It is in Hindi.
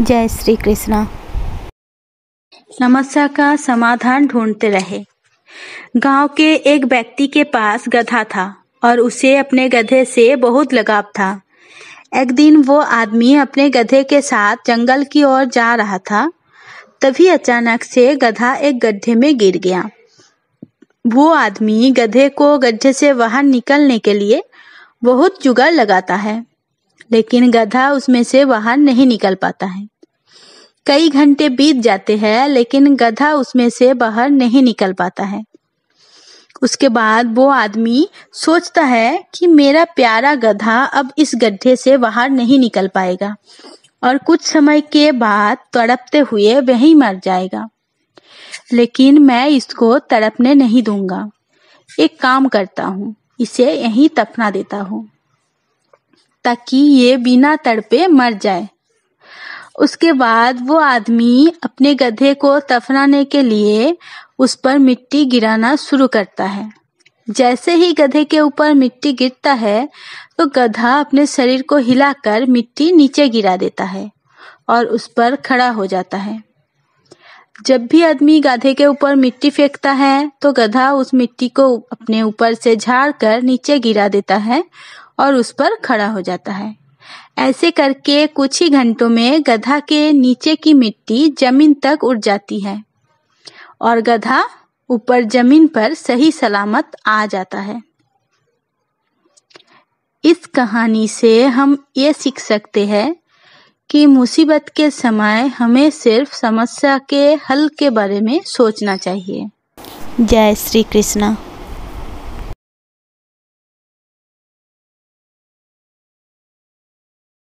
जय श्री कृष्णा समस्या का समाधान ढूंढते रहे गांव के एक व्यक्ति के पास गधा था और उसे अपने गधे से बहुत लगाव था एक दिन वो आदमी अपने गधे के साथ जंगल की ओर जा रहा था तभी अचानक से गधा एक गड्ढे में गिर गया वो आदमी गधे को गड्ढे से बाहर निकलने के लिए बहुत जुगाड़ लगाता है लेकिन गधा उसमें से बाहर नहीं निकल पाता है कई घंटे बीत जाते हैं लेकिन गधा उसमें से बाहर नहीं निकल पाता है उसके बाद वो आदमी सोचता है कि मेरा प्यारा गधा अब इस गड्ढे से बाहर नहीं निकल पाएगा और कुछ समय के बाद तड़पते हुए वही मर जाएगा लेकिन मैं इसको तड़पने नहीं दूंगा एक काम करता हूँ इसे यहीं तपना देता हूँ ताकि ये बिना तड़पे मर जाए उसके बाद वो आदमी अपने गधे को तफराने के लिए उस पर मिट्टी गिराना शुरू करता है जैसे ही गधे के ऊपर मिट्टी गिरता है तो गधा अपने शरीर को हिलाकर मिट्टी नीचे गिरा देता है और उस पर खड़ा हो जाता है जब भी आदमी गधे के ऊपर मिट्टी फेंकता है तो गधा उस मिट्टी को अपने ऊपर से झाड़ कर नीचे गिरा देता है और उस पर खड़ा हो जाता है ऐसे करके कुछ ही घंटों में गधा के नीचे की मिट्टी जमीन तक उड़ जाती है और गधा ऊपर जमीन पर सही सलामत आ जाता है इस कहानी से हम ये सीख सकते हैं कि मुसीबत के समय हमें सिर्फ समस्या के हल के बारे में सोचना चाहिए जय श्री कृष्णा